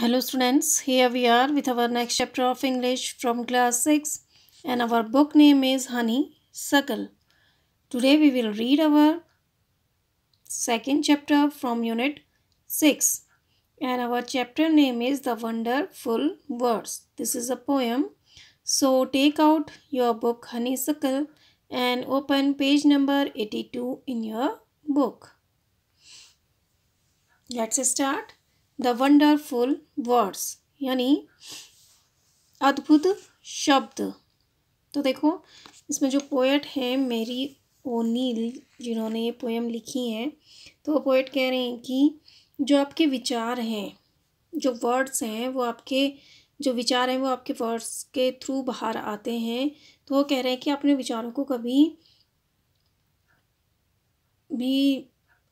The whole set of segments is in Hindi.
Hello students, here we are with our next chapter of English from class 6 and our book name is Honey Suckle. Today we will read our second chapter from unit 6 and our chapter name is The Wonderful Words. This is a poem. So take out your book Honey Suckle, and open page number 82 in your book. Let's start. The wonderful words यानी अद्भुत शब्द तो देखो इसमें जो पोएट हैं मेरी ओनील जिन्होंने ये पोएम लिखी है तो वो पोएट कह रहे हैं कि जो आपके विचार हैं जो वर्ड्स हैं वो आपके जो विचार हैं वो आपके वर्ड्स के थ्रू बाहर आते हैं तो वो कह रहे हैं कि अपने विचारों को कभी भी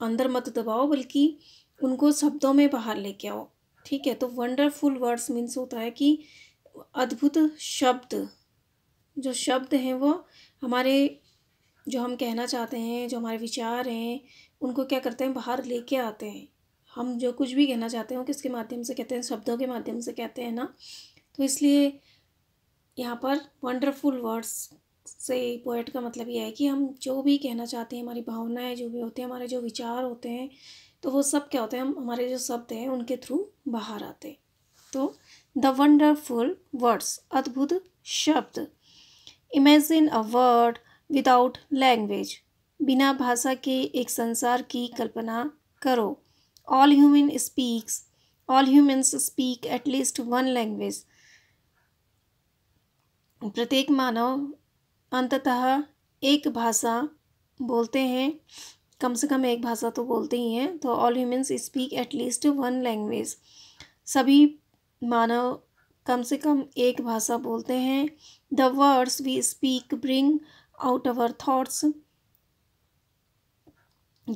अंदर मत दबाओ बल्कि उनको शब्दों में बाहर लेके आओ ठीक है तो वंडरफुल वर्ड्स मीन्स होता है कि अद्भुत शब्द जो शब्द हैं वो हमारे जो हम कहना चाहते हैं जो हमारे विचार हैं उनको क्या करते हैं बाहर लेके आते हैं हम जो कुछ भी कहना चाहते हैं किसके माध्यम से कहते हैं शब्दों के माध्यम से कहते हैं ना तो इसलिए यहाँ पर वंडरफुल वर्ड्स से पोएट का मतलब यह है कि हम जो भी कहना चाहते हैं हमारी भावनाएं जो भी होती हैं हमारे जो विचार होते हैं तो वो सब क्या होते हैं हम हमारे जो शब्द हैं उनके थ्रू बाहर आते हैं तो द वंडरफुल वर्ड्स अद्भुत शब्द imagine a word without language बिना भाषा के एक संसार की कल्पना करो all human speaks all humans speak at least one language प्रत्येक मानव अंततः एक भाषा बोलते हैं कम से कम एक भाषा तो बोलते ही हैं तो all humans speak at least one language सभी मानव कम से कम एक भाषा बोलते हैं the words we speak bring out our thoughts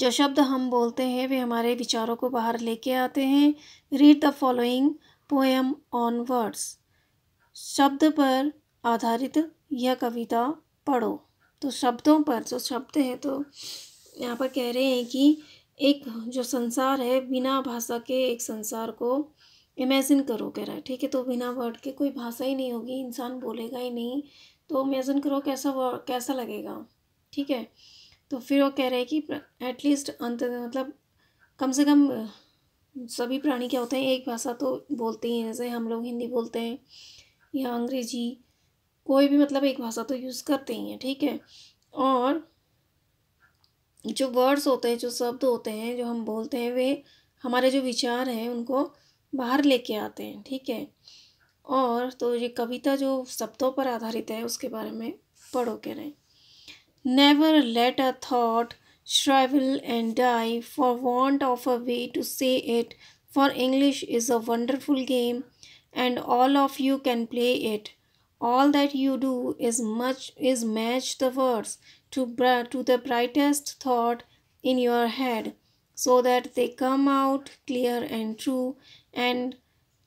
जो शब्द हम बोलते हैं वे हमारे विचारों को बाहर लेके आते हैं read the following poem on words शब्द पर आधारित यह कविता पढ़ो तो शब्दों पर जो शब्द हैं तो यहाँ पर कह रहे हैं कि एक जो संसार है बिना भाषा के एक संसार को इमेजिन करो कह रहा है ठीक है तो बिना वर्ड के कोई भाषा ही नहीं होगी इंसान बोलेगा ही नहीं तो इमेजिन करो कैसा कैसा लगेगा ठीक है तो फिर वो कह रहे हैं कि एटलीस्ट अंत मतलब कम से कम सभी प्राणी क्या होते हैं एक भाषा तो बोलते ही हैं जैसे हम लोग हिंदी बोलते हैं या अंग्रेजी कोई भी मतलब एक भाषा तो यूज़ करते ही हैं ठीक है और जो वर्ड्स होते हैं जो शब्द होते हैं जो हम बोलते हैं वे हमारे जो विचार हैं उनको बाहर लेके आते हैं ठीक है और तो ये कविता जो शब्दों पर आधारित है उसके बारे में पढ़ो कह रहे never let a thought shrivel and die for want of a way to say it for English is a wonderful game and all of you can play it all that you do is much is match the words to to the brightest thought in your head so that they come out clear and true and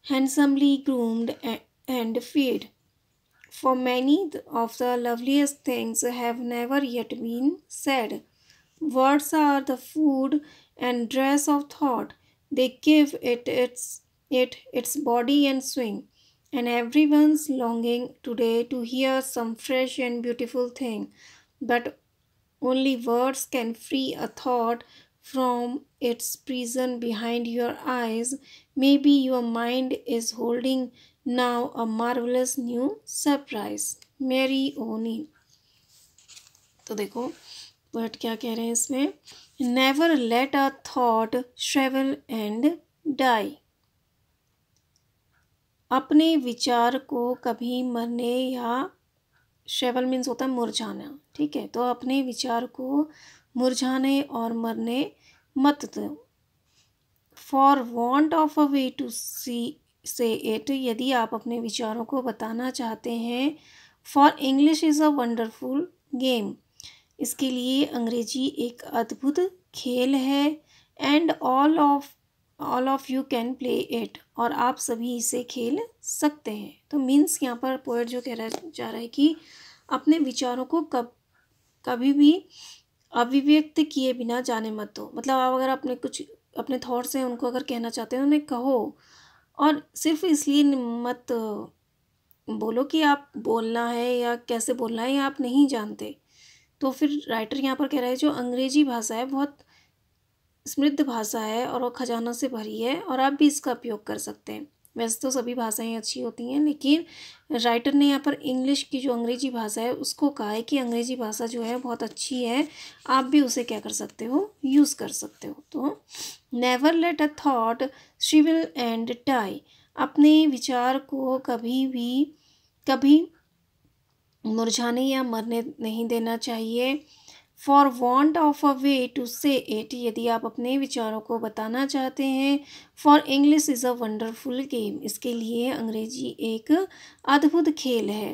handsomely groomed and fed. for many of the loveliest things have never yet been said words are the food and dress of thought they give it its it its body and swing and everyone's longing today to hear some fresh and beautiful thing. But only words can free a thought from its prison behind your eyes. Maybe your mind is holding now a marvelous new surprise. Mary ओनी तो देखो बट क्या कह रहे हैं इसमें never let a thought shrivel and die अपने विचार को कभी मरने या शेवल मीन्स होता है मुरझाना ठीक है तो अपने विचार को मुरझाने और मरने मत दो for want of a way to see say it यदि आप अपने विचारों को बताना चाहते हैं for English is a wonderful game इसके लिए अंग्रेजी एक अद्भुत खेल है and all of all of you can play it और आप सभी इसे खेल सकते हैं तो मीन्स यहाँ पर पोएट जो कह रहा जा रहा है कि अपने विचारों को कब कभी भी अभिव्यक्त किए बिना जाने मत दो मतलब आप अगर अपने कुछ अपने थॉट्स हैं उनको अगर कहना चाहते हैं उन्हें कहो और सिर्फ इसलिए मत बोलो कि आप बोलना है या कैसे बोलना है या आप नहीं जानते तो फिर राइटर यहाँ पर कह रहा है जो अंग्रेजी भाषा है बहुत समृद्ध भाषा है और वो खजाना से भरी है और आप भी इसका उपयोग कर सकते हैं वैसे तो सभी भाषाएं अच्छी होती हैं लेकिन राइटर ने यहाँ पर इंग्लिश की जो अंग्रेजी भाषा है उसको कहा है कि अंग्रेजी भाषा जो है बहुत अच्छी है आप भी उसे क्या कर सकते हो यूज़ कर सकते हो तो never let a thought shrivel and die अपने विचार को कभी भी कभी मुरझाने या मरने नहीं देना चाहिए for want of a way to say it यदि आप अपने विचारों को बताना चाहते हैं for English is a wonderful game इसके लिए अंग्रेजी एक अद्भुत खेल है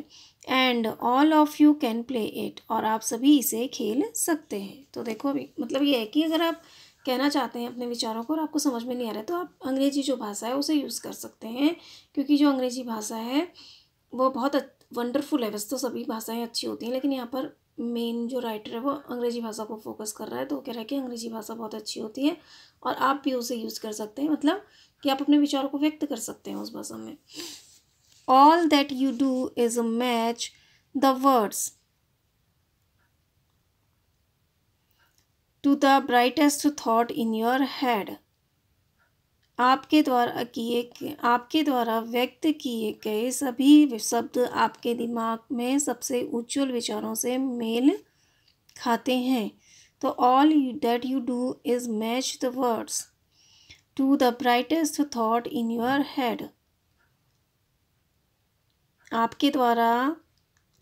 and all of you can play it और आप सभी इसे खेल सकते हैं तो देखो अभी मतलब ये है कि अगर आप कहना चाहते हैं अपने विचारों को और आपको समझ में नहीं आ रहा तो आप अंग्रेजी जो भाषा है उसे यूज़ कर सकते हैं क्योंकि जो अंग्रेजी भाषा है वो बहुत वंडरफुल है वैसे तो सभी भाषाएं अच्छी होती हैं लेकिन यहाँ पर मेन जो राइटर है वो अंग्रेजी भाषा को फोकस कर रहा है तो वो कह रहा है कि अंग्रेजी भाषा बहुत अच्छी होती है और आप भी उसे यूज़ कर सकते हैं मतलब कि आप अपने विचारों को व्यक्त कर सकते हैं उस भाषा में all that you do is match the words to the brightest thought in your head आपके द्वारा किए आपके द्वारा व्यक्त किए गए सभी शब्द आपके दिमाग में सबसे उज्जवल विचारों से मेल खाते हैं तो all that you do is match the words to the brightest thought in your head आपके द्वारा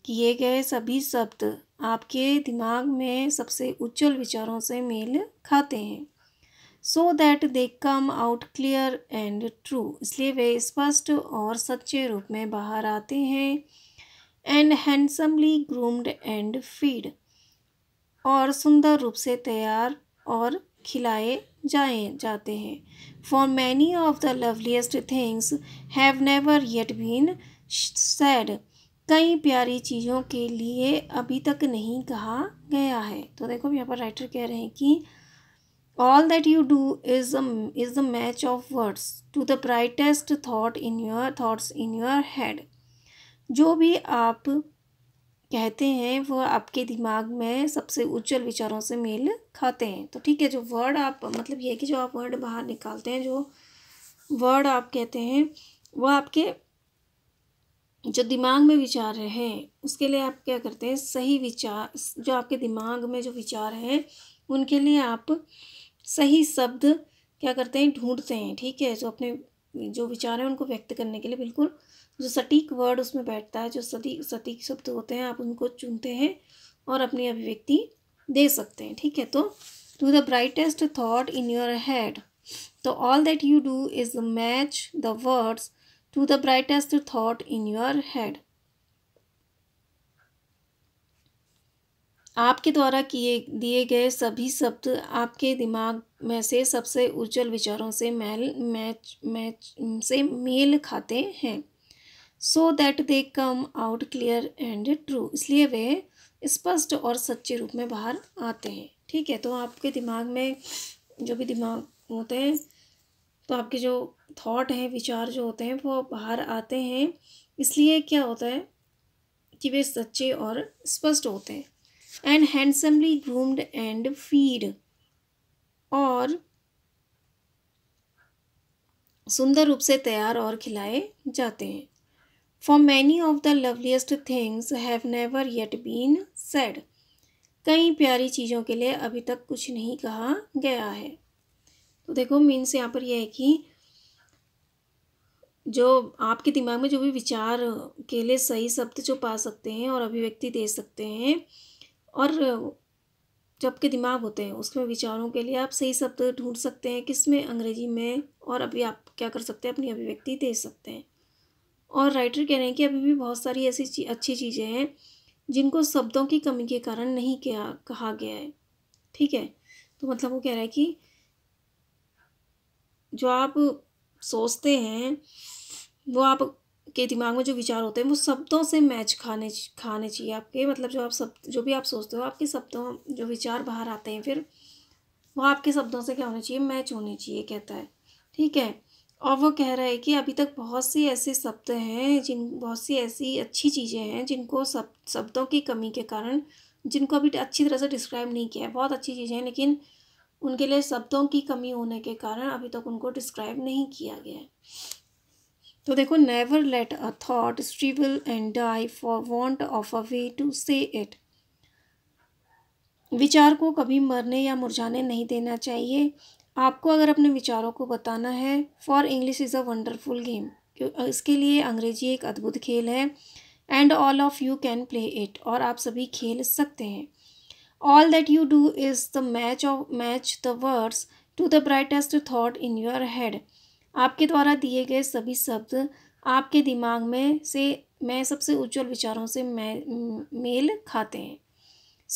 किए गए सभी शब्द आपके दिमाग में सबसे उज्जवल विचारों से मेल खाते हैं so that they come out clear and true इसलिए वे स्पष्ट और सच्चे रूप में बाहर आते हैं and handsomely groomed and fed और सुंदर रूप से तैयार और खिलाए जाए जाते हैं for many of the loveliest things have never yet been said कई प्यारी चीज़ों के लिए अभी तक नहीं कहा गया है तो देखो यहाँ पर राइटर कह रहे हैं कि all that you do is a, is the match of words to the brightest thought in your thoughts in your head जो भी आप कहते हैं वो आपके दिमाग में सबसे उज्जवल विचारों से मेल खाते हैं तो ठीक है जो वर्ड आप मतलब ये है कि जो आप वर्ड बाहर निकालते हैं जो वर्ड आप कहते हैं वो आपके जो दिमाग में विचार हैं उसके लिए आप क्या करते हैं सही विचार जो आपके दिमाग में जो विचार हैं उनके लिए आप सही शब्द क्या करते हैं ढूंढते हैं ठीक है जो अपने जो विचार हैं उनको व्यक्त करने के लिए बिल्कुल जो सटीक वर्ड उसमें बैठता है जो सटीक सटीक शब्द होते हैं आप उनको चुनते हैं और अपनी अभिव्यक्ति दे सकते हैं ठीक है तो to the brightest thought in your head तो all that you do is match the words to the brightest thought in your head आपके द्वारा किए दिए गए सभी शब्द आपके दिमाग में से सबसे उज्जवल विचारों से मैल मैच मैच से मेल खाते हैं so that they come out clear and true इसलिए वे स्पष्ट और सच्चे रूप में बाहर आते हैं ठीक है तो आपके दिमाग में जो भी दिमाग होते हैं तो आपके जो थॉट हैं विचार जो होते हैं वो बाहर आते हैं इसलिए क्या होता है कि वे सच्चे और स्पष्ट होते हैं and handsomely groomed and feed और सुंदर रूप से तैयार और खिलाए जाते हैं for many of the loveliest things have never yet been said कई प्यारी चीज़ों के लिए अभी तक कुछ नहीं कहा गया है तो देखो मीन्स यहाँ पर यह है कि जो आपके दिमाग में जो भी विचार के लिए सही शब्द जो पा सकते हैं और अभिव्यक्ति दे सकते हैं और जो आपके दिमाग होते हैं उसमें विचारों के लिए आप सही शब्द ढूंढ सकते हैं किस में अंग्रेजी में और अभी आप क्या कर सकते हैं अपनी अभिव्यक्ति दे सकते हैं और राइटर कह रहे हैं कि अभी भी बहुत सारी ऐसी ची, अच्छी चीज़ें हैं जिनको शब्दों की कमी के कारण नहीं किया कहा गया है ठीक है तो मतलब वो कह रहा है कि जो आप सोचते हैं वो आप के दिमाग में जो विचार होते हैं वो शब्दों से मैच खाने खाने चाहिए आपके मतलब जो आप सब जो भी आप सोचते हो आपके शब्दों जो विचार बाहर आते हैं फिर वो आपके शब्दों से क्या होने चाहिए मैच होने चाहिए कहता है ठीक है और वो कह रहा है कि अभी तक बहुत सी ऐसे शब्द हैं जिन बहुत सी ऐसी अच्छी चीज़ें हैं जिनको सब शब्दों की कमी के कारण जिनको अभी अच्छी तरह से डिस्क्राइब नहीं किया है बहुत अच्छी चीज़ें हैं लेकिन उनके लिए शब्दों की कमी होने के कारण अभी तक उनको डिस्क्राइब नहीं किया गया है तो देखो never let a thought shrivel and die for want of a way to say it विचार को कभी मरने या मुरझाने नहीं देना चाहिए आपको अगर अपने विचारों को बताना है for English is a wonderful game इसके लिए अंग्रेजी एक अद्भुत खेल है and all of you can play it और आप सभी खेल सकते हैं all that you do is the match of match the words to the brightest thought in your head आपके द्वारा दिए गए सभी शब्द आपके दिमाग में से मैं सबसे उज्जवल विचारों से मेल खाते हैं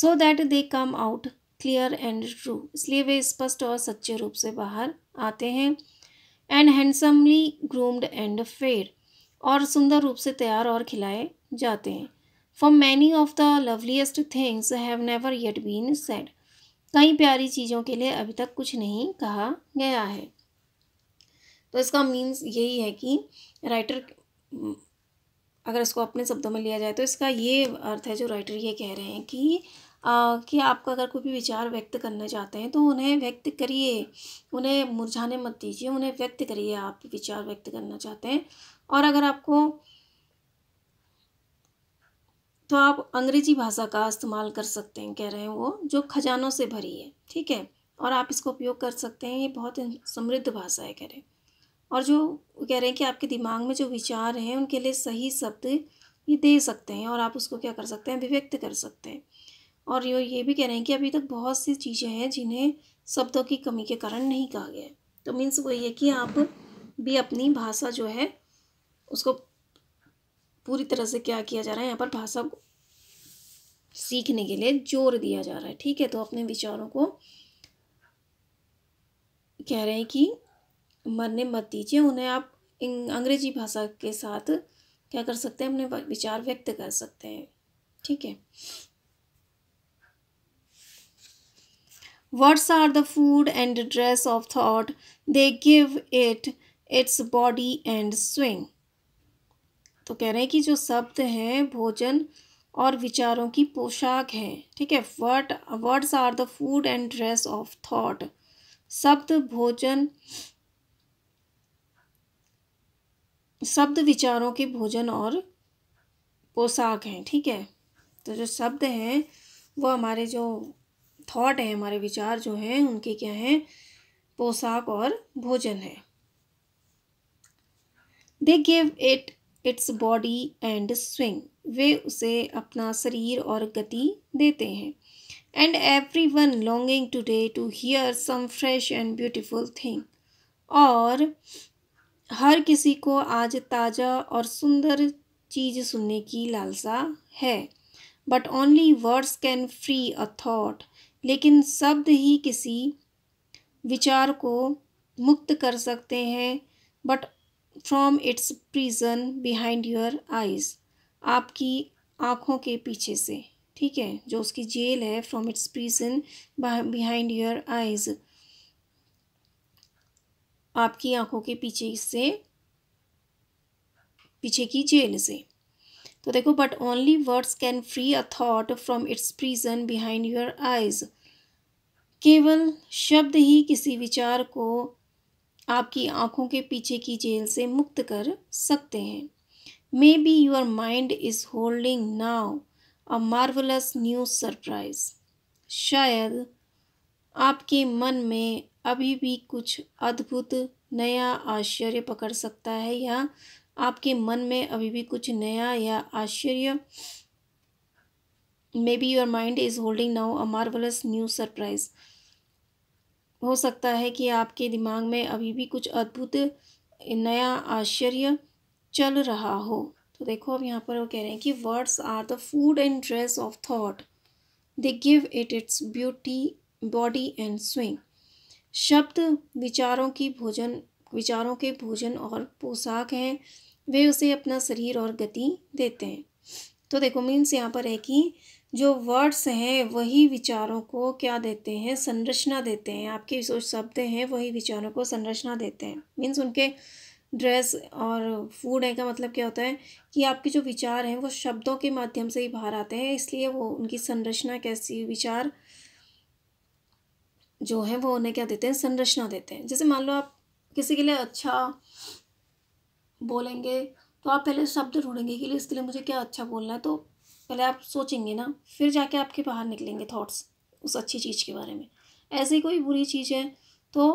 so that they come out clear and true इसलिए वे स्पष्ट और सच्चे रूप से बाहर आते हैं and handsomely groomed and fair और सुंदर रूप से तैयार और खिलाए जाते हैं for many of the loveliest things have never yet been said कई प्यारी चीज़ों के लिए अभी तक कुछ नहीं कहा गया है तो इसका मीन्स यही है कि राइटर हम्म, अगर इसको अपने शब्दों में लिया जाए तो इसका ये अर्थ है जो राइटर ये कह रहे हैं कि आ, कि आपका अगर कोई भी विचार व्यक्त करना चाहते हैं तो उन्हें व्यक्त करिए उन्हें मुरझाने मत दीजिए उन्हें व्यक्त करिए आप विचार व्यक्त करना चाहते हैं और अगर आपको तो आप अंग्रेजी भाषा का इस्तेमाल कर सकते हैं कह रहे हैं वो जो खजानों से भरी है ठीक है और आप इसको उपयोग कर सकते हैं ये बहुत समृद्ध भाषा है कह रहे हैं और जो कह रहे हैं कि आपके दिमाग में जो विचार हैं उनके लिए सही शब्द ये दे सकते हैं और आप उसको क्या कर सकते हैं अभिव्यक्त कर सकते हैं और ये ये भी कह रहे हैं कि अभी तक बहुत सी चीज़ें हैं जिन्हें शब्दों की कमी के कारण नहीं कहा गया है तो मीन्स वो ये कि आप भी अपनी भाषा जो है उसको पूरी तरह से क्या किया जा रहा है यहाँ पर भाषा सीखने के लिए जोर दिया जा रहा है ठीक है तो अपने विचारों को कह रहे हैं कि मरने मत दीजिए उन्हें आप अंग्रेजी भाषा के साथ क्या कर सकते हैं अपने विचार व्यक्त कर सकते हैं ठीक है words are the food and dress of thought they give it its body and swing तो कह रहे हैं कि जो शब्द हैं भोजन और विचारों की पोशाक है ठीक है word words are the food and dress of thought शब्द भोजन शब्द विचारों के भोजन और पोशाक हैं ठीक है तो जो शब्द हैं वो हमारे जो थॉट हैं हमारे विचार जो हैं उनके क्या हैं पोशाक और भोजन है they give it its body and swing वे उसे अपना शरीर और गति देते हैं and every one longing today to hear some fresh and beautiful thing और हर किसी को आज ताज़ा और सुंदर चीज़ सुनने की लालसा है but only words can free a thought लेकिन शब्द ही किसी विचार को मुक्त कर सकते हैं but from its prison behind your eyes आपकी आँखों के पीछे से ठीक है जो उसकी जेल है from its prison behind your eyes आपकी आंखों के पीछे से पीछे की जेल से तो देखो but only words can free a thought from its prison behind your eyes केवल शब्द ही किसी विचार को आपकी आंखों के पीछे की जेल से मुक्त कर सकते हैं maybe your mind is holding now a marvellous new surprise शायद आपके मन में अभी भी कुछ अद्भुत नया आश्चर्य पकड़ सकता है या आपके मन में अभी भी कुछ नया या आश्चर्य maybe your mind is holding now a marvellous new surprise हो सकता है कि आपके दिमाग में अभी भी कुछ अद्भुत नया आश्चर्य चल रहा हो तो देखो अब यहाँ पर वो कह रहे हैं कि words are the food and dress of thought they give it its beauty body and swing शब्द विचारों की भोजन विचारों के भोजन और पोशाक हैं वे उसे अपना शरीर और गति देते हैं तो देखो मीन्स यहाँ पर है कि जो वर्ड्स हैं वही विचारों को क्या देते हैं संरचना देते हैं आपके जो शब्द हैं वही विचारों को संरचना देते हैं मीन्स उनके ड्रेस और फूड है का मतलब क्या होता है कि आपके जो विचार हैं वो शब्दों के माध्यम से ही बाहर आते हैं इसलिए वो उनकी संरचना कैसी विचार जो है वो उन्हें क्या देते हैं संरचना देते हैं जैसे मान लो आप किसी के लिए अच्छा बोलेंगे तो आप पहले शब्द ढूंढेंगे कि इसके लिए मुझे क्या अच्छा बोलना है तो पहले आप सोचेंगे ना फिर जाके आपके बाहर निकलेंगे थॉट्स उस अच्छी चीज़ के बारे में ऐसी कोई बुरी चीज़ है तो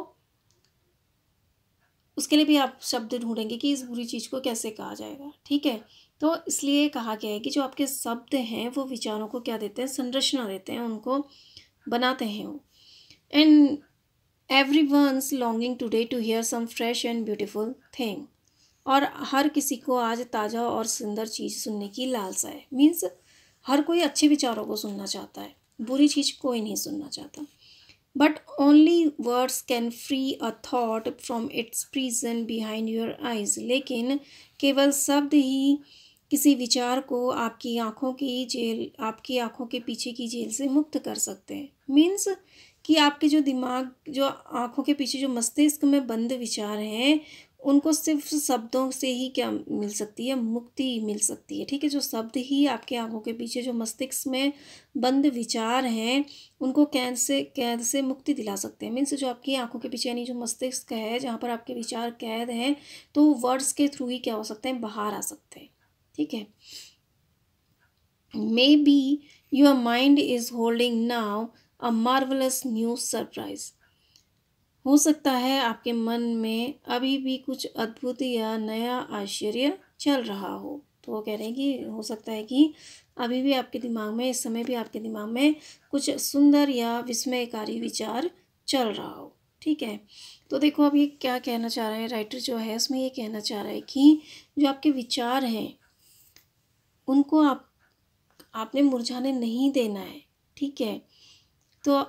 उसके लिए भी आप शब्द ढूंढेंगे कि इस बुरी चीज़ को कैसे कहा जाएगा ठीक है तो इसलिए कहा गया है कि जो आपके शब्द हैं वो विचारों को क्या देते हैं संरचना देते हैं उनको बनाते हैं वो and everyone's longing today to hear some fresh and beautiful thing और हर किसी को आज ताज़ा और सुंदर चीज़ सुनने की लालसा है मीन्स हर कोई अच्छे विचारों को सुनना चाहता है बुरी चीज़ कोई नहीं सुनना चाहता but only words can free a thought from its prison behind your eyes लेकिन केवल शब्द ही किसी विचार को आपकी आँखों की जेल आपकी आँखों के पीछे की जेल से मुक्त कर सकते हैं मीन्स कि आपके जो दिमाग जो आँखों के पीछे जो मस्तिष्क में बंद विचार हैं उनको सिर्फ शब्दों से ही क्या मिल सकती है मुक्ति मिल सकती है ठीक है जो शब्द ही आपके आंखों के पीछे जो मस्तिष्क में बंद विचार हैं उनको कैद से कैद से मुक्ति दिला सकते हैं मीन्स जो आपकी आंखों के पीछे यानी जो मस्तिष्क है जहाँ पर आपके विचार कैद हैं तो वर्ड्स के थ्रू ही क्या हो सकते हैं बाहर आ सकते हैं ठीक है maybe your mind is holding now a marvellous new surprise हो सकता है आपके मन में अभी भी कुछ अद्भुत या नया आश्चर्य चल रहा हो तो वो कह रहे हैं कि हो सकता है कि अभी भी आपके दिमाग में इस समय भी आपके दिमाग में कुछ सुंदर या विस्मयकारी विचार चल रहा हो ठीक है तो देखो अब ये क्या कहना चाह रहे हैं राइटर जो है उसमें ये कहना चाह रहा है कि जो आपके विचार हैं उनको आप आपने मुरझाने नहीं देना है ठीक है तो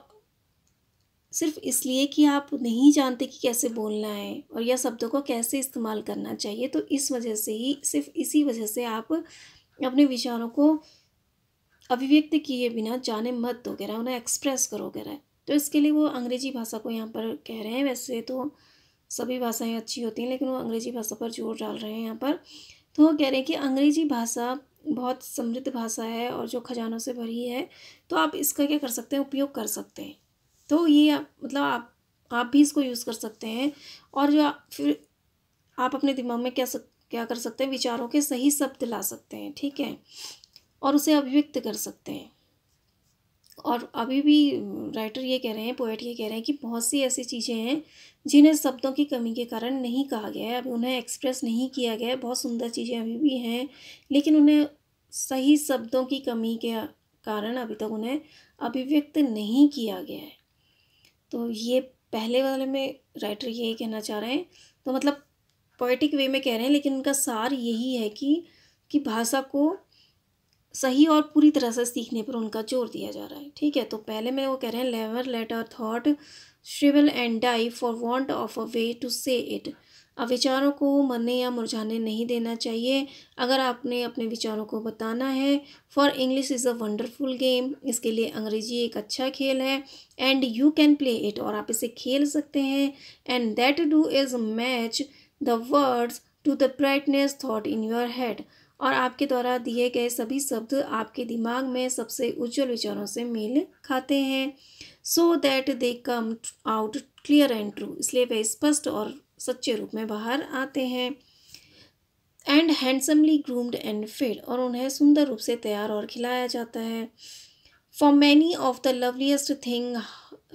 सिर्फ इसलिए कि आप नहीं जानते कि कैसे बोलना है और या शब्दों को कैसे इस्तेमाल करना चाहिए तो इस वजह से ही सिर्फ इसी वजह से आप अपने विचारों को अभिव्यक्त किए बिना जाने मत दो रहा उन्हें एक्सप्रेस करो रहा है तो इसके लिए वो अंग्रेजी भाषा को यहाँ पर कह रहे हैं वैसे तो सभी भाषाएं अच्छी होती हैं लेकिन वो अंग्रेजी भाषा पर जोर डाल रहे हैं यहाँ पर तो वो कह रहे हैं कि अंग्रेजी भाषा बहुत समृद्ध भाषा है और जो खजानों से भरी है तो आप इसका क्या कर सकते हैं उपयोग कर सकते हैं तो ये आप मतलब आप आप भी इसको यूज़ कर सकते हैं और जो फिर आप अपने दिमाग में क्या सक, क्या कर सकते हैं विचारों के सही शब्द ला सकते हैं ठीक है और उसे अभिव्यक्त कर सकते हैं और अभी भी राइटर ये कह रहे हैं पोइट ये कह रहे हैं कि बहुत सी ऐसी चीज़ें हैं जिन्हें शब्दों की कमी के कारण नहीं कहा गया है अभी उन्हें एक्सप्रेस नहीं किया गया है बहुत सुंदर चीज़ें अभी भी हैं लेकिन उन्हें सही शब्दों की कमी के कारण अभी तक उन्हें अभिव्यक्त नहीं किया गया है तो ये पहले वाले में राइटर यही कहना चाह रहे हैं तो मतलब पोइटिक वे में कह रहे हैं लेकिन उनका सार यही है कि कि भाषा को सही और पूरी तरह से सीखने पर उनका जोर दिया जा रहा है ठीक है तो पहले में वो कह रहे हैं never let a thought shrivel and die for want of a way to say it अब विचारों को मरने या मुरझाने नहीं देना चाहिए अगर आपने अपने विचारों को बताना है for English is a wonderful game इसके लिए अंग्रेजी एक अच्छा खेल है and you can play it और आप इसे खेल सकते हैं and that do is match the words to the brightness thought in your head और आपके द्वारा दिए गए सभी शब्द आपके दिमाग में सबसे उज्जवल विचारों से मेल खाते हैं so that they come out clear and true इसलिए वे स्पष्ट और सच्चे रूप में बाहर आते हैं and handsomely groomed and fit और उन्हें सुंदर रूप से तैयार और खिलाया जाता है for many of the loveliest thing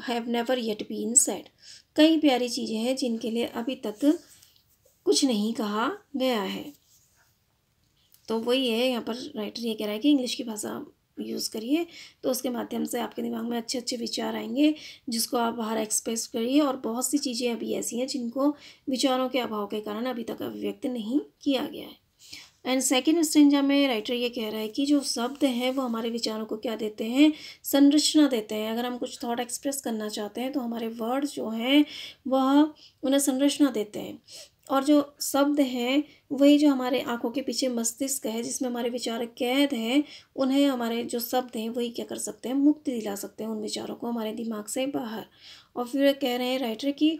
have never yet been said कई प्यारी चीज़ें हैं जिनके लिए अभी तक कुछ नहीं कहा गया है तो वही है यहाँ पर राइटर ये कह रहा है कि इंग्लिश की भाषा यूज़ करिए तो उसके माध्यम से आपके दिमाग में अच्छे अच्छे विचार आएंगे जिसको आप बाहर एक्सप्रेस करिए और बहुत सी चीज़ें अभी ऐसी हैं जिनको विचारों के अभाव के कारण अभी तक अभिव्यक्त नहीं किया गया है एंड सेकेंड स्टेंजा में राइटर ये कह रहा है कि जो शब्द हैं वो हमारे विचारों को क्या देते हैं संरचना देते हैं अगर हम कुछ थॉट एक्सप्रेस करना चाहते हैं तो हमारे वर्ड जो हैं वह उन्हें संरचना देते हैं और जो शब्द हैं वही जो हमारे आँखों के पीछे मस्तिष्क है जिसमें हमारे विचार कैद हैं उन्हें हमारे जो शब्द हैं वही क्या कर सकते हैं मुक्ति दिला सकते हैं उन विचारों को हमारे दिमाग से बाहर और फिर कह रहे हैं राइटर कि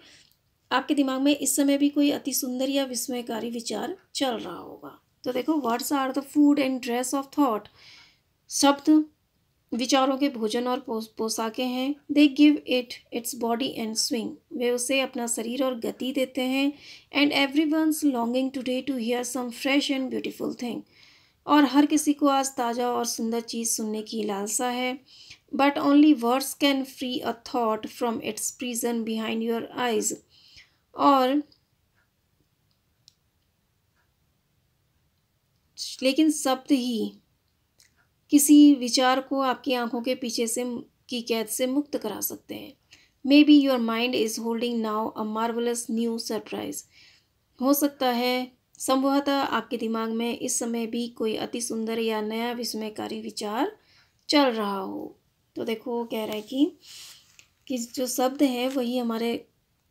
आपके दिमाग में इस समय भी कोई अति सुंदर या विस्मयकारी विचार चल रहा होगा तो देखो words are the food and dress of thought शब्द विचारों के भोजन और पोशाकें हैं they give it its body and swing वे उसे अपना शरीर और गति देते हैं and everyone's longing today to hear some fresh and beautiful thing और हर किसी को आज ताज़ा और सुंदर चीज़ सुनने की लालसा है but only words can free a thought from its prison behind your eyes और लेकिन शब्द ही किसी विचार को आपकी आंखों के पीछे से की कैद से मुक्त करा सकते हैं maybe your mind is holding now a marvelous new surprise हो सकता है संभवतः आपके दिमाग में इस समय भी कोई अति सुंदर या नया विस्मयकारी विचार चल रहा हो तो देखो वो कह रहा है कि कि जो शब्द है वही हमारे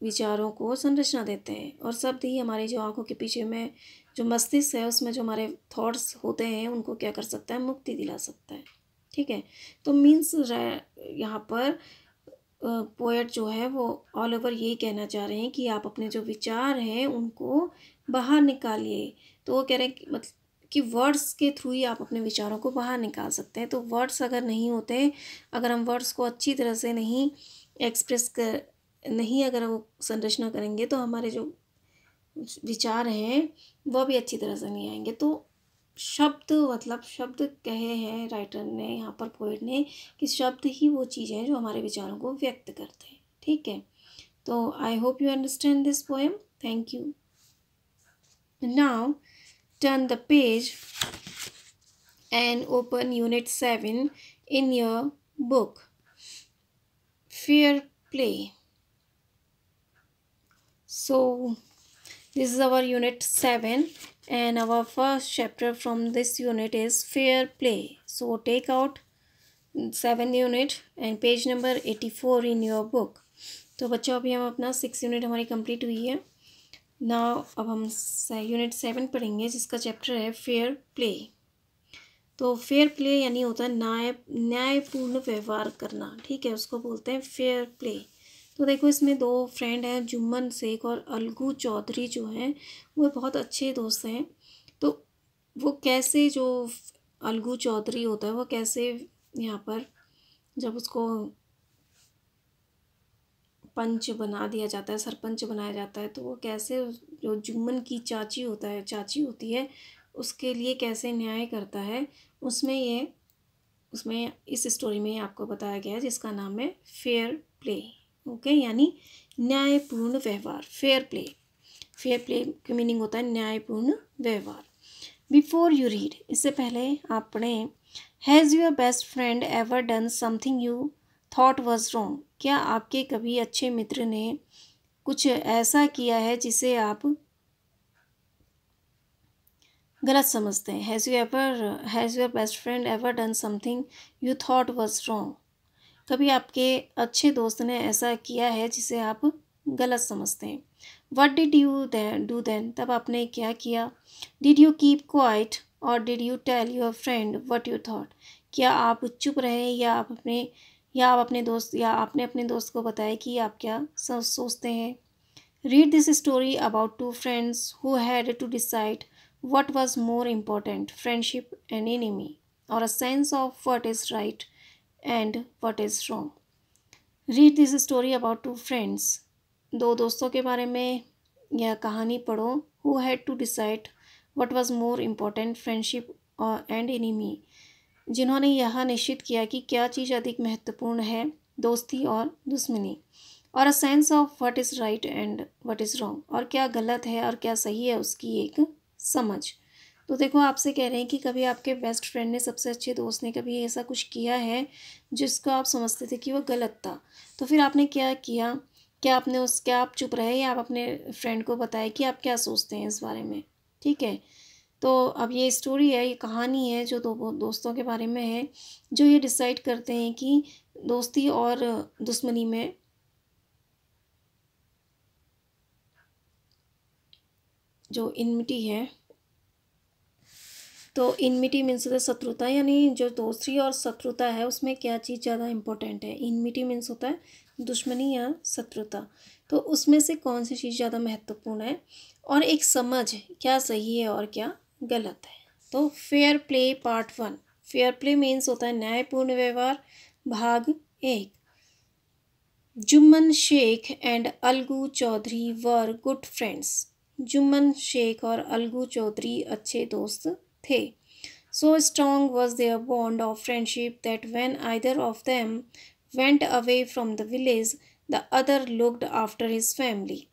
विचारों को संरचना देते हैं और शब्द ही हमारे जो आंखों के पीछे में जो मस्तिष्क है उसमें जो हमारे थॉट्स होते हैं उनको क्या कर सकता है मुक्ति दिला सकता है ठीक है तो मीन्स यहाँ पर पोएट जो है वो ऑल ओवर यही कहना चाह रहे हैं कि आप अपने जो विचार हैं उनको बाहर निकालिए तो वो कह रहे हैं कि मतलब कि वर्ड्स के थ्रू ही आप अपने विचारों को बाहर निकाल सकते हैं तो वर्ड्स अगर नहीं होते अगर हम वर्ड्स को अच्छी तरह से नहीं एक्सप्रेस कर नहीं अगर वो संरचना करेंगे तो हमारे जो विचार हैं वह भी अच्छी तरह से नहीं आएंगे तो शब्द मतलब शब्द कहे हैं राइटर ने यहाँ पर पोइट ने कि शब्द ही वो चीज है जो हमारे विचारों को व्यक्त करते हैं ठीक है तो I hope you understand this poem thank you now turn the page and open unit seven in your book fair play so this is our unit seven and our first chapter from this unit is fair play so take out unit and page number eighty four in your book तो बच्चों अभी हम अपना सिक्स यूनिट हमारी कंप्लीट हुई है ना अब हम यूनिट सेवन पढ़ेंगे जिसका चैप्टर है फेयर प्ले तो फेयर प्ले यानी होता है न्याय न्यायपूर्ण व्यवहार करना ठीक है उसको बोलते हैं फेयर प्ले तो देखो इसमें दो फ्रेंड हैं जुम्मन शेख और अलगू चौधरी जो हैं वो बहुत अच्छे दोस्त हैं तो वो कैसे जो अलगू चौधरी होता है वो कैसे यहाँ पर जब उसको पंच बना दिया जाता है सरपंच बनाया जाता है तो वो कैसे जो जुम्मन की चाची होता है चाची होती है उसके लिए कैसे न्याय करता है उसमें ये उसमें इस स्टोरी में आपको बताया गया है जिसका नाम है फेयर प्ले ओके यानी न्यायपूर्ण व्यवहार फेयर प्ले फेयर प्ले का मीनिंग होता है न्यायपूर्ण व्यवहार बिफोर यू रीड इससे पहले आप पढ़ें has your best friend ever done something you thought was wrong क्या आपके कभी अच्छे मित्र ने कुछ ऐसा किया है जिसे आप गलत समझते हैं has you ever has your best friend ever done something you thought was wrong कभी आपके अच्छे दोस्त ने ऐसा किया है जिसे आप गलत समझते हैं what did you do then तब आपने क्या किया डिड यू कीप क्वाइट और did you tell your friend what you thought क्या आप चुप रहे या आप अपने या आप अपने दोस्त या आपने अपने दोस्त को बताया कि आप क्या सोचते हैं read this story about two friends who had to decide what was more important friendship and enemy और a sense of what is right and what is wrong read this story about two friends दो दोस्तों के बारे में यह कहानी पढ़ो who had to decide what was more important friendship and enemy जिन्होंने यह निश्चित किया कि क्या चीज़ अधिक महत्वपूर्ण है दोस्ती और दुश्मनी और a sense of what is right and what is wrong और क्या गलत है और क्या सही है उसकी एक समझ तो देखो आपसे कह रहे हैं कि कभी आपके बेस्ट फ्रेंड ने सबसे अच्छे दोस्त ने कभी ऐसा कुछ किया है जिसको आप समझते थे कि वो गलत था तो फिर आपने क्या किया क्या आपने उस क्या आप चुप रहे या आप अपने फ्रेंड को बताए कि आप क्या सोचते हैं इस बारे में ठीक है तो अब ये स्टोरी है ये कहानी है जो दो दोस्तों के बारे में है जो ये डिसाइड करते हैं कि दोस्ती और दुश्मनी में जो इनमिटी है तो इनमिटी मीन्स होता है शत्रुता यानी जो दूसरी और शत्रुता है उसमें क्या चीज़ ज़्यादा इंपॉर्टेंट है इनमिटी मीन्स होता है दुश्मनी या शत्रुता तो उसमें से कौन सी चीज़ ज़्यादा महत्वपूर्ण है और एक समझ क्या सही है और क्या गलत है तो fair play part one fair play means होता है न्यायपूर्ण व्यवहार भाग एक Jumman Sheikh and Algu Chaudhary were good friends Jumman Sheikh और अलगू चौधरी अच्छे दोस्त थे so strong was their bond of friendship that when either of them went away from the village the other looked after his family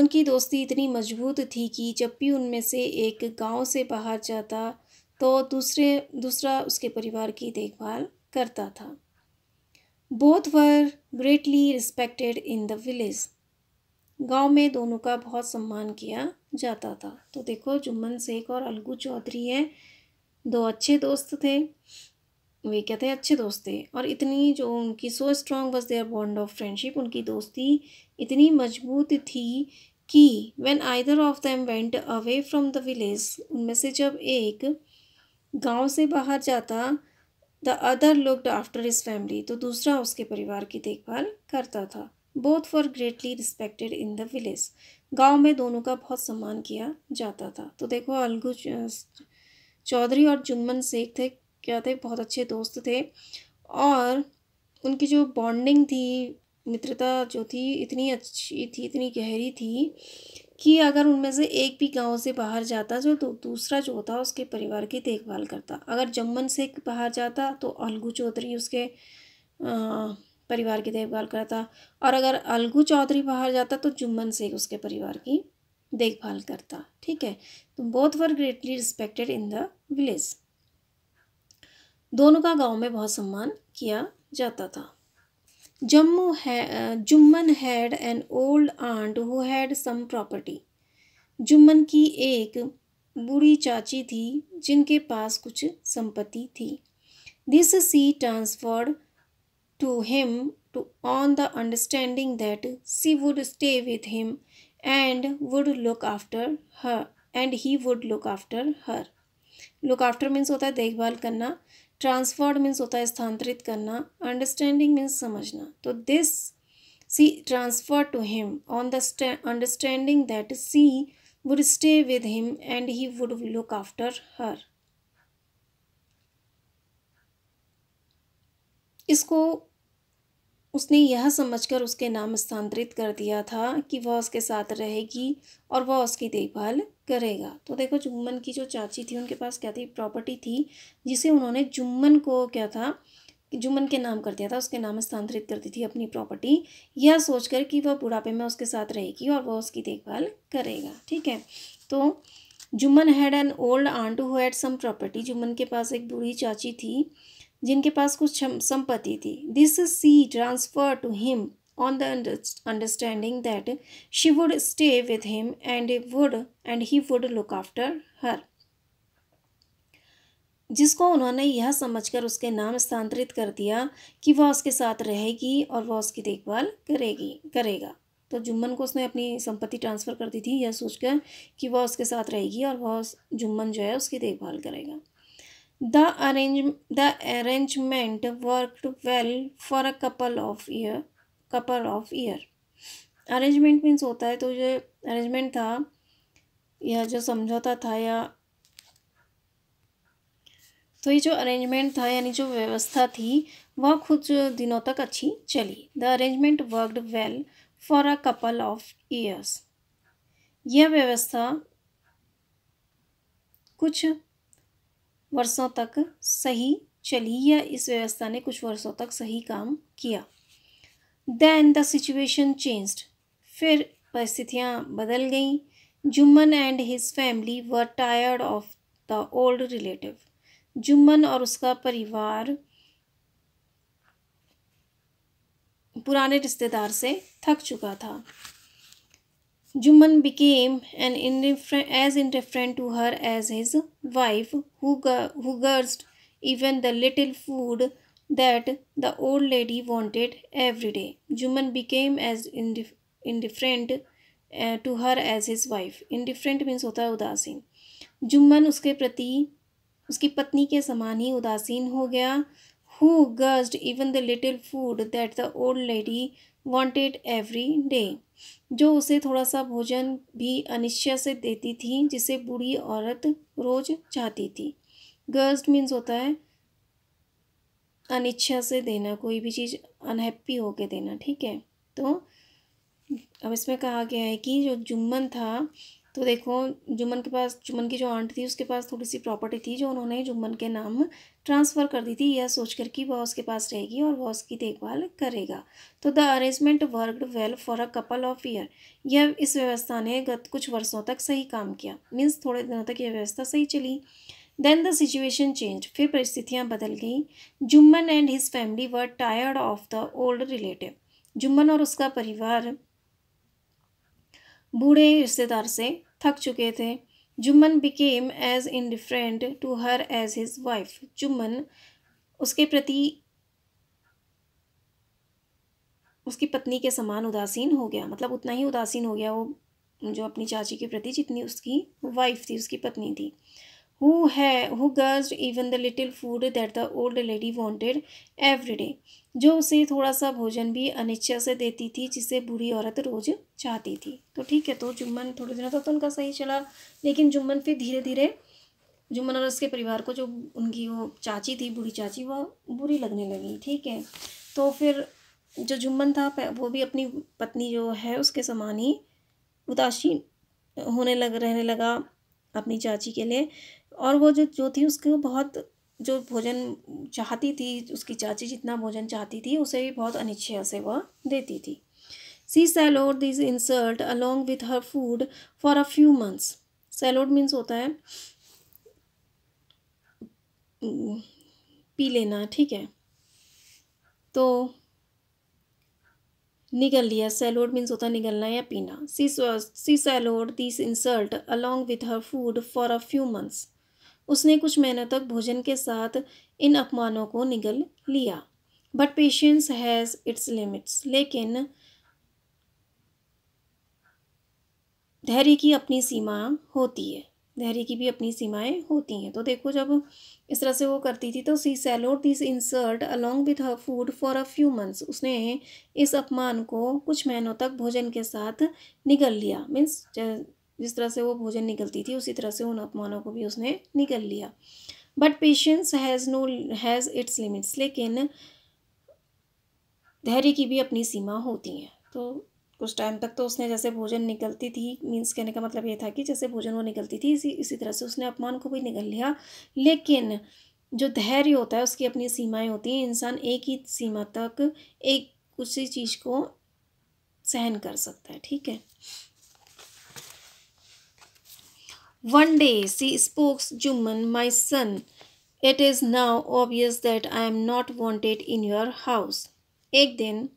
उनकी दोस्ती इतनी मजबूत थी कि जब भी उनमें से एक गांव से बाहर जाता तो दूसरे दूसरा उसके परिवार की देखभाल करता था both were greatly respected in the village गांव में दोनों का बहुत सम्मान किया जाता था तो देखो जुम्मन शेख और अलगू चौधरी हैं दो अच्छे दोस्त थे वे कहते हैं अच्छे दोस्त थे और इतनी जो उनकी so strong was their bond of friendship उनकी दोस्ती इतनी मजबूत थी कि when either of them went away from the village उनमें से जब एक गांव से बाहर जाता the other looked after his family तो दूसरा उसके परिवार की देखभाल करता था both for greatly respected in the village गांव में दोनों का बहुत सम्मान किया जाता था तो देखो अलगू चौधरी और जुम्मन शेख थे क्या थे बहुत अच्छे दोस्त थे और उनकी जो बॉन्डिंग थी मित्रता जो थी इतनी अच्छी थी इतनी गहरी थी कि अगर उनमें से एक भी गांव से बाहर जाता जो तो दूसरा जो होता उसके परिवार की देखभाल करता अगर जम्मन से बाहर जाता तो अलगू चौधरी उसके आ, परिवार की देखभाल करता और अगर अलगू चौधरी बाहर जाता तो जुम्मन शेख उसके परिवार की देखभाल करता ठीक है तो both were greatly respected in the village दोनों का गांव में बहुत सम्मान किया जाता था जम्मू है Jumman had an old aunt who had some property Jumman की एक बूढ़ी चाची थी जिनके पास कुछ संपत्ति थी this she transferred to him to on the understanding that she would stay with him and would look after her and he would look after her look after means होता है देखभाल करना ट्रांसफर्ड मीन्स होता है स्थानांतरित करना अंडरस्टैंडिंग मीन्स समझना तो this she transfer to him on the understanding that she would stay with him and he would look after her इसको उसने यह समझकर उसके नाम स्थानांतरित कर दिया था कि वह उसके साथ रहेगी और वह उसकी देखभाल करेगा तो देखो जुम्मन की जो चाची थी उनके पास क्या थी प्रॉपर्टी थी जिसे उन्होंने जुम्मन को क्या था जुम्मन के नाम कर दिया था उसके नाम स्थानांतरित कर दी थी अपनी प्रॉपर्टी यह सोचकर कि वह बुढ़ापे में उसके साथ रहेगी और वह उसकी देखभाल करेगा ठीक है तो Jumman had an old aunt who had some property Jumman के पास एक बूढ़ी चाची थी जिनके पास कुछ संपत्ति थी this she transfer to him on the understanding that she would stay with him and would and he would look after her जिसको उन्होंने यह समझकर उसके नाम स्थानांतरित कर दिया कि वह उसके साथ रहेगी और वह उसकी देखभाल करेगी करेगा तो जुम्मन को उसने अपनी संपत्ति ट्रांसफ़र कर दी थी यह सोचकर कि वह उसके साथ रहेगी और वह जुम्मन जो है उसकी देखभाल करेगा The, arrange, the arrangement worked well for a couple of year couple of year arrangement means होता है तो ये arrangement था या जो समझौता था या तो ये जो अरेंजमेंट था यानी जो व्यवस्था थी वह कुछ दिनों तक अच्छी चली the arrangement worked well for a couple of years यह व्यवस्था कुछ वर्षों तक सही चली या इस व्यवस्था ने कुछ वर्षों तक सही काम किया दैन द सिचुएशन चेंज्ड फिर परिस्थितियाँ बदल गईं Jumman and his family were tired of the old relative Jumman और उसका परिवार पुराने रिश्तेदार से थक चुका था Juman became an indifferent, as indifferent to her as his wife, who, who gursed even the little food that the old lady wanted every day. Juman became as indif- indifferent uh, to her as his wife. Indifferent means होता है उदासीन जुम्मन उसके प्रति उसकी पत्नी के समान ही उदासीन हो गया who grudged even the little food that the old lady wanted every day जो उसे थोड़ा सा भोजन भी अनिश्चय से देती थी जिसे बूढ़ी औरत रोज चाहती थी गर्स्ट मीन्स होता है अनिच्छा से देना कोई भी चीज़ अनहैप्पी होके देना ठीक है तो अब इसमें कहा गया है कि जो जुम्मन था तो देखो जुम्मन के पास जुम्मन की जो आंट थी उसके पास थोड़ी सी प्रॉपर्टी थी जो उन्होंने जुम्मन के नाम ट्रांसफ़र कर दी थी यह सोचकर कि वह उसके पास रहेगी और वह उसकी देखभाल करेगा तो the arrangement worked well for a couple of year यह इस व्यवस्था ने गत कुछ वर्षों तक सही काम किया मीन्स थोड़े दिनों तक यह व्यवस्था सही चली देन द सिचुएशन चेंज फिर परिस्थितियाँ बदल गई Jumman and his family were tired of the old relative Jumman और उसका परिवार बूढ़े रिश्तेदार से थक चुके थे Jumman became as indifferent to her as his wife Jumman उसके प्रति उसकी पत्नी के समान उदासीन हो गया मतलब उतना ही उदासीन हो गया वो जो अपनी चाची के प्रति जितनी उसकी वाइफ थी उसकी पत्नी थी who, है who गर्ज even the little food that the old lady wanted every day जो उसे थोड़ा सा भोजन भी अनिच्छा से देती थी जिसे बुरी औरत रोज़ चाहती थी तो ठीक है तो जुम्मन थोड़े दिनों तक तो उनका सही चला लेकिन जुम्मन फिर धीरे धीरे जुम्मन और उसके परिवार को जो उनकी वो चाची थी बूढ़ी चाची वह बुरी लगने लगी ठीक है तो फिर जो जुम्मन था वो भी अपनी पत्नी जो है उसके समान ही उदासीन होने लग रहने लगा अपनी चाची के लिए और वो जो जो थी उसको बहुत जो भोजन चाहती थी उसकी चाची जितना भोजन चाहती थी उसे भी बहुत अनिच्छा से वह देती थी she swallowed this insult along with her food for a few months swallowed means होता है पी लेना ठीक है तो निगल लिया सैलोड मीन्स होता है निगलना या पीना she she swallowed this insult along with her food for a few months उसने कुछ महीनों तक भोजन के साथ इन अपमानों को निगल लिया but patience has its limits लेकिन धैर्य की अपनी सीमा होती है धैर्य की भी अपनी सीमाएं होती हैं तो देखो जब इस तरह से वो करती थी तो she swallowed this insult along with her food for a few months उसने इस अपमान को कुछ महीनों तक भोजन के साथ निगल लिया मीन्स जिस तरह से वो भोजन निकलती थी उसी तरह से उन अपमानों को भी उसने निकल लिया but patience has no has its limits लेकिन धैर्य की भी अपनी सीमा होती है तो कुछ टाइम तक तो उसने जैसे भोजन निकलती थी मीन्स कहने का मतलब ये था कि जैसे भोजन वो निकलती थी इसी इसी तरह से उसने अपमान को भी निकल लिया लेकिन जो धैर्य होता है उसकी अपनी सीमाएं होती हैं इंसान एक ही सीमा तक एक उसी चीज़ को सहन कर सकता है ठीक है One day she spoke, Juman, my son, it is now obvious that I am not wanted in your house. एक दिन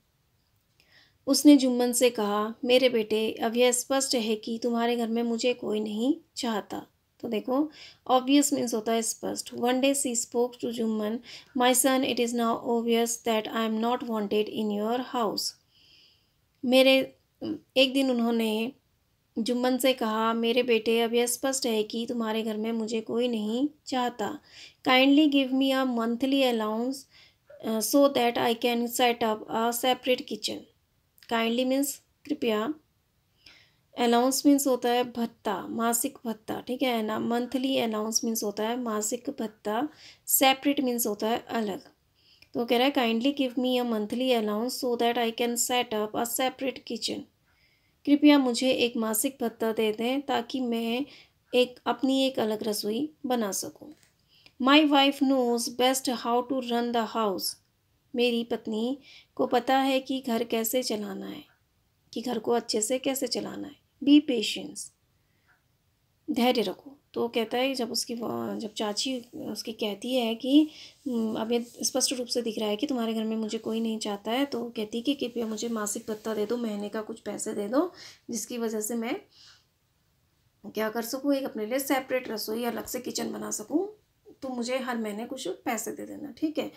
उसने जुम्मन से कहा मेरे बेटे अब यह स्पष्ट है कि तुम्हारे घर में मुझे कोई नहीं चाहता तो देखो ऑब्वियस मीन्स होता है स्पष्ट one day she spoke to Jumman my son it is now obvious that I am not wanted in your house मेरे एक दिन उन्होंने जुम्मन से कहा मेरे बेटे अब यह स्पष्ट है कि तुम्हारे घर में मुझे कोई नहीं चाहता kindly give me a monthly allowance so that I can set up a separate kitchen kindly means कृपया अलाउंस मीन्स होता है भत्ता मासिक भत्ता ठीक है ना मंथली अलाउंस मीन्स होता है मासिक भत्ता सेपरेट मीन्स होता है अलग तो कह रहा है kindly give me a monthly allowance so that I can set up a separate kitchen कृपया मुझे एक मासिक भत्ता दे दें ताकि मैं एक अपनी एक अलग रसोई बना सकूं। My wife knows best how to run the house मेरी पत्नी को पता है कि घर कैसे चलाना है कि घर को अच्छे से कैसे चलाना है बी पेशेंस धैर्य रखो तो कहता है जब उसकी जब चाची उसकी कहती है कि हम्म, अब ये स्पष्ट रूप से दिख रहा है कि तुम्हारे घर में मुझे कोई नहीं चाहता है तो कहती है कि कृपया मुझे मासिक पत्ता दे दो महीने का कुछ पैसे दे दो जिसकी वजह से मैं क्या कर सकूँ एक अपने लिए सेपरेट रसोई अलग से किचन बना सकूँ तो मुझे हर महीने कुछ पैसे दे देना ठीक है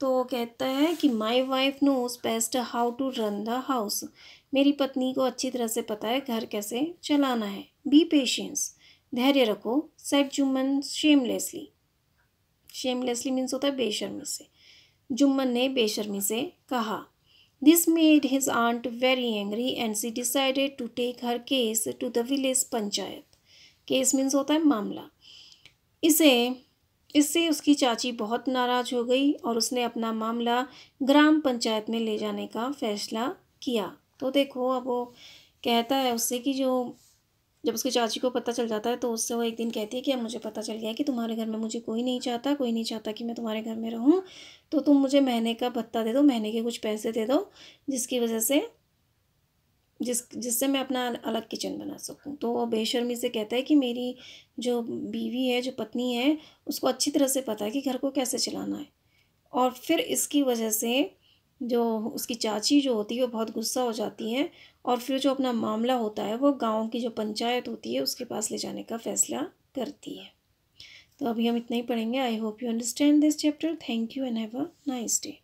तो कहता है कि my wife knows best how to run the house मेरी पत्नी को अच्छी तरह से पता है घर कैसे चलाना है बी पेशेंस धैर्य रखो said Jumman shamelessly shamelessly means होता है बेशर्मी से जुम्मन ने बेशर्मी से कहा this made his aunt very angry and she decided to take her case to the village panchayat case means होता है मामला इसे इससे उसकी चाची बहुत नाराज़ हो गई और उसने अपना मामला ग्राम पंचायत में ले जाने का फैसला किया तो देखो अब वो कहता है उससे कि जो जब उसकी चाची को पता चल जाता है तो उससे वो एक दिन कहती है कि अब मुझे पता चल गया कि तुम्हारे घर में मुझे कोई नहीं चाहता कोई नहीं चाहता कि मैं तुम्हारे घर में रहूँ तो तुम मुझे महीने का भत्ता दे दो महीने के कुछ पैसे दे दो जिसकी वजह से जिस जिससे मैं अपना अलग किचन बना सकूं तो वो बेशर्मी से कहता है कि मेरी जो बीवी है जो पत्नी है उसको अच्छी तरह से पता है कि घर को कैसे चलाना है और फिर इसकी वजह से जो उसकी चाची जो होती है वो बहुत गुस्सा हो जाती है और फिर जो अपना मामला होता है वो गांव की जो पंचायत होती है उसके पास ले जाने का फैसला करती है तो अभी हम इतना ही पढ़ेंगे I hope you understand this chapter thank you and have a nice day